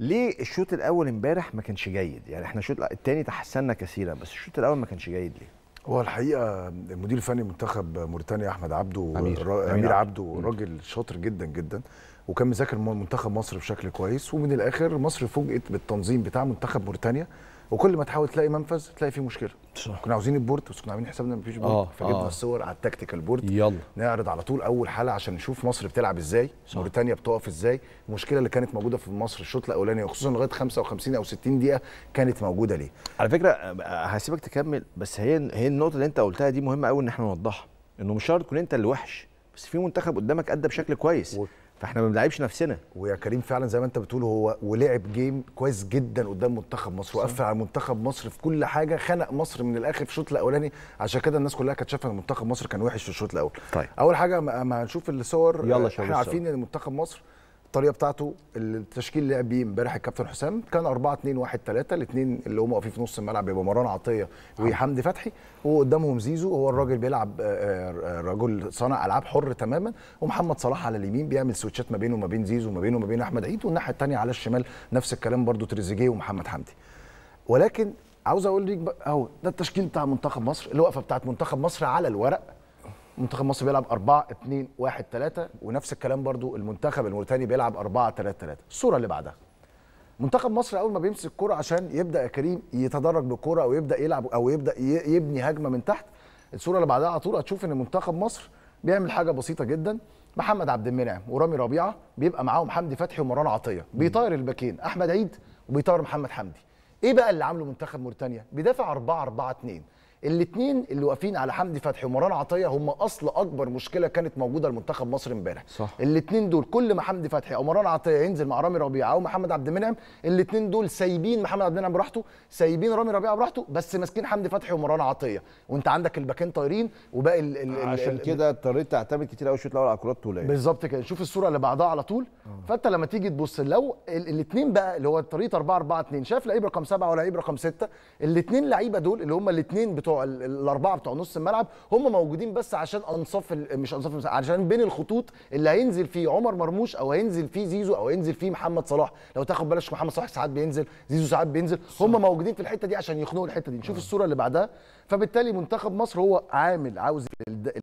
ليه الشوط الاول امبارح ما كانش جيد يعني احنا الشوط الثاني تحسنا كثيرا بس الشوط الاول ما كانش جيد ليه هو الحقيقه المدير الفني منتخب موريتانيا احمد عبده امير, أمير عبده راجل شاطر جدا جدا وكان مذاكر منتخب مصر بشكل كويس ومن الاخر مصر فوجئت بالتنظيم بتاع منتخب موريتانيا وكل ما تحاول تلاقي منفذ تلاقي فيه مشكله صح. كنا عاوزين البورد بس كنا عاملين حسابنا مفيش بورد آه. فجبنا آه. الصور على التكتيكال بورد يلا نعرض على طول اول حلقه عشان نشوف مصر بتلعب ازاي موريتانيا بتقف ازاي المشكله اللي كانت موجوده في مصر الشوط الاولاني وخصوصا لغايه 55 او 60 دقيقه كانت موجوده ليه على فكره هسيبك تكمل بس هي هي النقطه اللي انت قلتها دي مهمه قوي ان احنا نوضحها انه مش شرط تكون انت اللي وحش بس في منتخب قدامك ادى بشكل كويس فاحنا ما بنلعبش نفسنا ويا كريم فعلا زي ما انت بتقول هو ولعب جيم كويس جدا قدام منتخب مصر وقفل على منتخب مصر في كل حاجه خنق مصر من الاخر في الشوط الاولاني عشان كده الناس كلها كانت شايفه ان منتخب مصر كان وحش في الشوط الاول طيب. اول حاجه ما هنشوف الصور يلا احنا عارفين ان منتخب مصر الطريقه بتاعته التشكيل اللي لعب بيه امبارح الكابتن حسام كان 4 2 1 3 الاثنين اللي هم واقفين في نص الملعب يبقى مروان عطيه وحمدي فتحي وقدامهم زيزو هو الراجل بيلعب آه، آه، آه، رجل صانع العاب حر تماما ومحمد صلاح على اليمين بيعمل سويتشات ما بينه وما بين زيزو وما بينه وما بين احمد عيد والناحيه الثانيه على الشمال نفس الكلام برده تريزيجيه ومحمد حمدي ولكن عاوز اقول لك اهو ده التشكيل بتاع منتخب مصر الوقفه بتاعت منتخب مصر على الورق منتخب مصر بيلعب 4 2 1 3 ونفس الكلام برضو المنتخب الموريتاني بيلعب 4 3 3 الصوره اللي بعدها منتخب مصر اول ما بيمسك الكوره عشان يبدا يا كريم يتدرج بالكره او يبدا يلعب او يبدا يبني هجمه من تحت الصوره اللي بعدها على طول هتشوف ان منتخب مصر بيعمل حاجه بسيطه جدا محمد عبد المنعم ورامي ربيعه بيبقى معاهم حمدي فتحي ومروان عطيه بيطير الباكين احمد عيد وبيطير محمد حمدي ايه بقى اللي عامله منتخب موريتانيا بيدافع 4 4 2 الاثنين اللي واقفين على حمدي فتحي ومروان عطيه هم اصل اكبر مشكله كانت موجوده لمنتخب مصر امبارح الاثنين دول كل ما حمدي فتحي او مروان عطيه ينزل مع رامي ربيعه او محمد عبد المنعم الاثنين دول سايبين محمد عبد المنعم براحته سايبين رامي ربيعه براحته بس ماسكين حمدي فتحي ومروان عطيه وانت عندك الباكين طايرين وباقي ال ال عشان كده اضطريت تعتمد كتير قوي الشوط الاول على الكرات الطوليه يعني. بالظبط كده شوف الصوره اللي بعدها على طول آه. فانت لما تيجي تبص لو الاثنين بقى اللي هو طريقه 4 4 2 شايف لعيب رقم 7 ولا لعيب رقم 6 الاثنين لعيبه دول اللي هم الاثنين بتوع الاربعه بتوع نص الملعب هم موجودين بس عشان انصاف مش انصاف عشان بين الخطوط اللي هينزل فيه عمر مرموش او هينزل فيه زيزو او هينزل فيه محمد صلاح لو تاخد بالك محمد صلاح ساعات بينزل زيزو ساعات بينزل هم موجودين في الحته دي عشان يخنقوا الحته دي نشوف الصوره اللي بعدها فبالتالي منتخب مصر هو عامل عاوز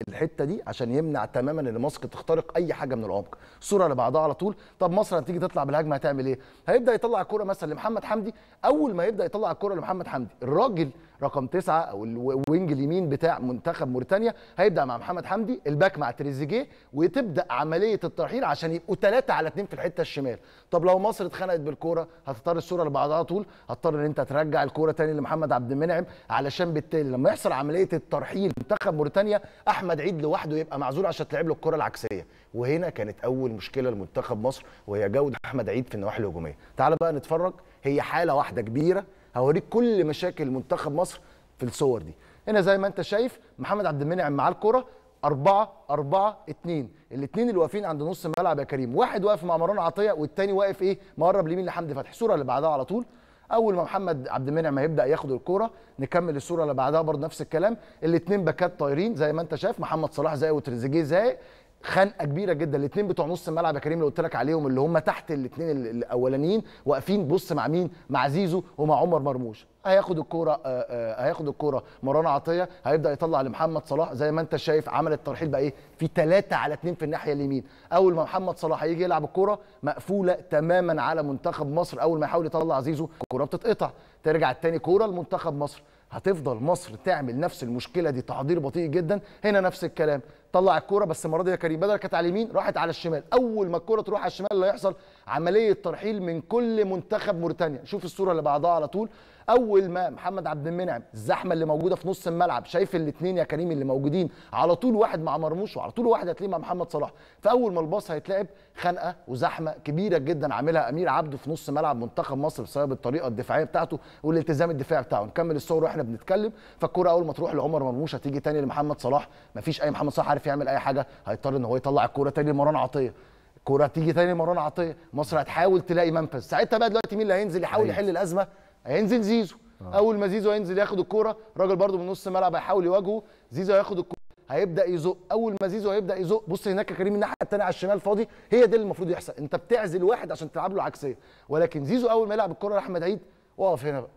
الحته دي عشان يمنع تماما ان مصر تخترق اي حاجه من العمق الصوره اللي بعدها على طول طب مصر هتيجي تطلع بالهجمه هتعمل ايه هيبدا يطلع الكره مثلا لمحمد حمدي اول ما يبدا يطلع الكره لمحمد حمدي الراجل رقم تسعة او الوينج اليمين بتاع منتخب موريتانيا هيبدا مع محمد حمدي الباك مع تريزيجيه وتبدا عمليه الترحيل عشان يبقوا 3 على 2 في الحته الشمال طب لو مصر اتخنقت بالكوره هتضطر الصوره اللي بعدها طول هتضطر ان انت ترجع الكوره تاني لمحمد عبد المنعم علشان بالتالي لما يحصل عمليه الترحيل منتخب موريتانيا احمد عيد لوحده يبقى معزول عشان تلعب له الكره العكسيه وهنا كانت اول مشكله لمنتخب مصر وهي جوده احمد عيد في النواحي الهجوميه تعال بقى نتفرج هي حاله واحده كبيره هوريك كل مشاكل منتخب مصر في الصور دي هنا زي ما انت شايف محمد عبد المنعم معاه الكرة 4 4 2 الاثنين اللي واقفين عند نص الملعب يا كريم واحد واقف مع مروان عطية والتاني واقف إيه مقرب لمين لحمدي فتحي الصورة اللي بعدها على طول اول ما محمد عبد المنعم هيبدا ياخد الكوره نكمل الصوره اللي بعدها برضه نفس الكلام الاثنين باكات طايرين زي ما انت شايف محمد صلاح زي وتريزيجيه زي خنقه كبيره جدا الاثنين بتوع نص الملعب يا كريم اللي قلت لك عليهم اللي هم تحت الاثنين الاولانيين واقفين بص مع مين مع زيزو ومع عمر مرموش هياخد الكوره آه، آه، هياخد الكوره مروان عطيه هيبدا يطلع لمحمد صلاح زي ما انت شايف عمل الترحيل بقى ايه في ثلاثة على اثنين في الناحيه اليمين اول ما محمد صلاح هيجي يلعب الكوره مقفوله تماما على منتخب مصر اول ما يحاول يطلع زيزو الكوره بتتقطع ترجع الثاني كوره لمنتخب مصر هتفضل مصر تعمل نفس المشكله دي تحضير بطيء جدا هنا نفس الكلام طلع الكوره بس المره دي يا كريم بدل كانت على اليمين راحت على الشمال اول ما الكوره تروح على الشمال اللي هيحصل عمليه ترحيل من كل منتخب موريتانيا شوف الصوره اللي بعدها على طول اول ما محمد عبد المنعم الزحمه اللي موجوده في نص الملعب شايف الاثنين يا كريم اللي موجودين على طول واحد مع مرموش وعلى طول واحد هتلاقيه مع محمد صلاح فاول ما الباص هيتلعب خنقه وزحمه كبيره جدا عاملها امير عبده في نص ملعب منتخب مصر بسبب الطريقه الدفاعيه بتاعته والالتزام الدفاعي بتاعه نكمل الصور واحنا بنتكلم فالكره اول ما تروح لعمر مرموش هتيجي تاني لمحمد صلاح مفيش اي محمد صلاح عارف يعمل اي حاجه هيضطر ان هو يطلع الكوره تاني لمروان عطيه الكوره تيجي تاني لمروان عطيه مصر هتحاول تلاقي منفذ ساعتها بقى دلوقتي مين اللي هينزل يحاول يحل الازمه هينزل زيزو آه. اول ما زيزو هينزل ياخد الكوره راجل برده من نص الملعب هيحاول يواجهه زيزو هياخد الكوره هيبدا يزق اول ما زيزو هيبدا يزق بص هناك كريم الناحيه الثانيه على الشمال فاضي هي دي اللي المفروض يحصل انت بتعزل واحد عشان تلعب له عكسيه ولكن زيزو اول ما يلعب الكوره لاحمد عيد واقف هنا بقى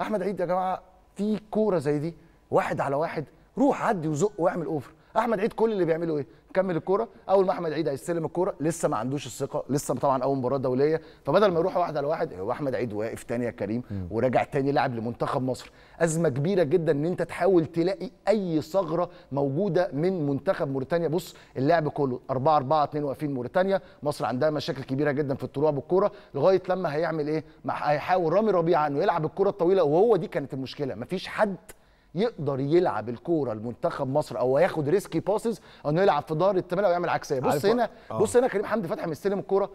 احمد عيد يا جماعه في كوره زي دي واحد على واحد روح عدي وزق واعمل اوفر احمد عيد كل اللي بيعمله ايه كمل الكوره اول ما احمد عيد هيستلم الكوره لسه ما عندوش الثقه لسه طبعا اول مباراه دوليه فبدل ما يروح واحد على واحد هو احمد عيد واقف تاني يا كريم وراجع تاني لاعب لمنتخب مصر ازمه كبيره جدا ان انت تحاول تلاقي اي ثغره موجوده من منتخب موريتانيا بص اللعب كله 4 4 2 واقفين موريتانيا مصر عندها مشاكل كبيره جدا في الطلوع بالكوره لغايه لما هيعمل ايه هيحاول رامي ربيعه انه يلعب الكوره الطويله وهو دي كانت المشكله مفيش حد يقدر يلعب الكوره لمنتخب مصر او ياخد ريسكي باسز او انه يلعب في دار التمال او يعمل عكسيه بص هنا آه. بص هنا كريم حمدي فتحي مستلم الكوره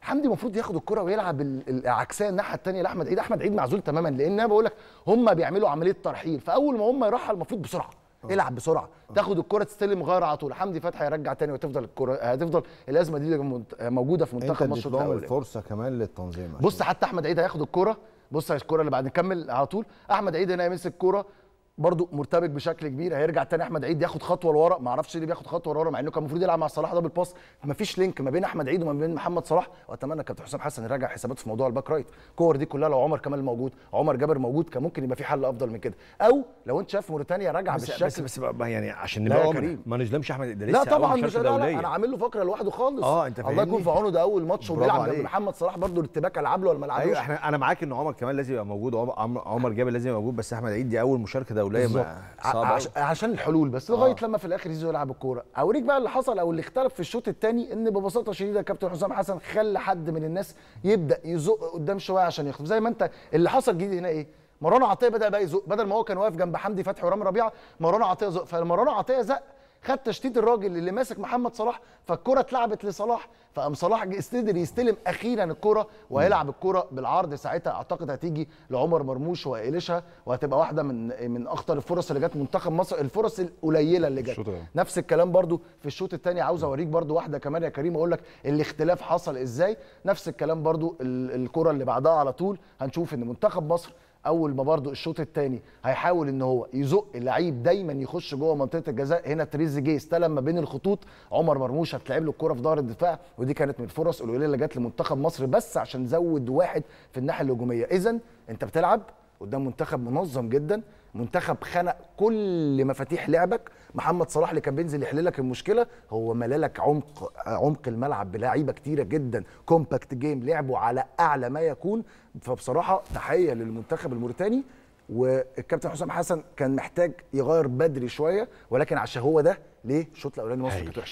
حمدي المفروض ياخد الكوره ويلعب العكسيه الناحيه الثانيه لاحمد عيد احمد عيد معزول تماما لان انا بقول لك هم بيعملوا عمليه ترحيل فاول ما هم يرحل المفروض بسرعه أوه. العب بسرعه أوه. تاخد الكره تستلم غير على طول حمدي فتحي يرجع تاني وتفضل الكره هتفضل آه، الازمه دي موجوده في منتخب مصر انت بتعمل فرصه كمان للتنظيم بص حتى احمد عيد هياخد الكره بص على الكوره اللي بعد نكمل على طول احمد عيد هنا يمسك الكره برضو مرتبك بشكل كبير هيرجع تاني احمد عيد ياخد خطوه لورا ما اعرفش ليه بياخد خطوه لورا مع انه كان المفروض يلعب مع صلاح دبل باس ما فيش لينك ما بين احمد عيد وما بين محمد صلاح واتمنى كابتن حسام حسن يراجع حساباته في موضوع الباك رايت الكور دي كلها لو عمر كمال موجود عمر جابر موجود كان ممكن يبقى في حل افضل من كده او لو انت شايف موريتانيا راجع بالشكل بس بس يعني عشان نبقى عمر ما نظلمش احمد ادريس لا طبعا مش لا, لا انا عامل له فقره لوحده خالص اه انت الله يكون في عونه ده اول ماتش وبيلعب جنب محمد صلاح برضو الارتباك العب له ولا ما العبوش أيوة، انا معاك ان عمر كمال لازم يبقى موجود عمر جابر لازم يبقى موجود بس احمد عيد دي اول مشاركه دوليه مع عشان الحلول بس لغايه آه. لما في الاخر زيزو يلعب الكوره اوريك بقى اللي حصل او اللي اختلف في الشوط الثاني ان ببساطه شديده كابتن حسام حسن خلى حد من الناس يبدا يزق قدام شويه عشان يخطف زي ما انت اللي حصل جديد هنا ايه مروان عطيه بدا بقى يزق بدل ما هو كان واقف جنب حمدي فتحي ورامي ربيعه مروان عطيه زق فمروان عطيه زق خد تشتيت الراجل اللي ماسك محمد صلاح فالكره اتلعبت لصلاح فقام صلاح قدر يستلم اخيرا الكره وهيلعب الكره بالعرض ساعتها اعتقد هتيجي لعمر مرموش وإليشا وهتبقى واحده من من اخطر الفرص اللي جت منتخب مصر الفرص القليله اللي جت نفس الكلام برده في الشوط الثاني عاوز اوريك برده واحده كمان يا كريم اقول لك الاختلاف حصل ازاي نفس الكلام برده الكره اللي بعدها على طول هنشوف ان منتخب مصر اول ما برضو الشوط الثاني هيحاول ان هو يزق اللعيب دايما يخش جوه منطقه الجزاء هنا تريزيجيه استلم ما بين الخطوط عمر مرموش هتلعب له الكوره في ظهر الدفاع ودي كانت من الفرص القليله اللي جت لمنتخب مصر بس عشان زود واحد في الناحيه الهجوميه اذا انت بتلعب قدام منتخب منظم جدا منتخب خنق كل مفاتيح لعبك محمد صلاح اللي كان بينزل يحل لك المشكله هو ملالك عمق عمق الملعب بلاعيبه كتيره جدا كومباكت جيم لعبوا على اعلى ما يكون فبصراحه تحيه للمنتخب الموريتاني والكابتن حسام حسن كان محتاج يغير بدري شويه ولكن عشان هو ده ليه الشوط الاولاني مصر كانت وحشه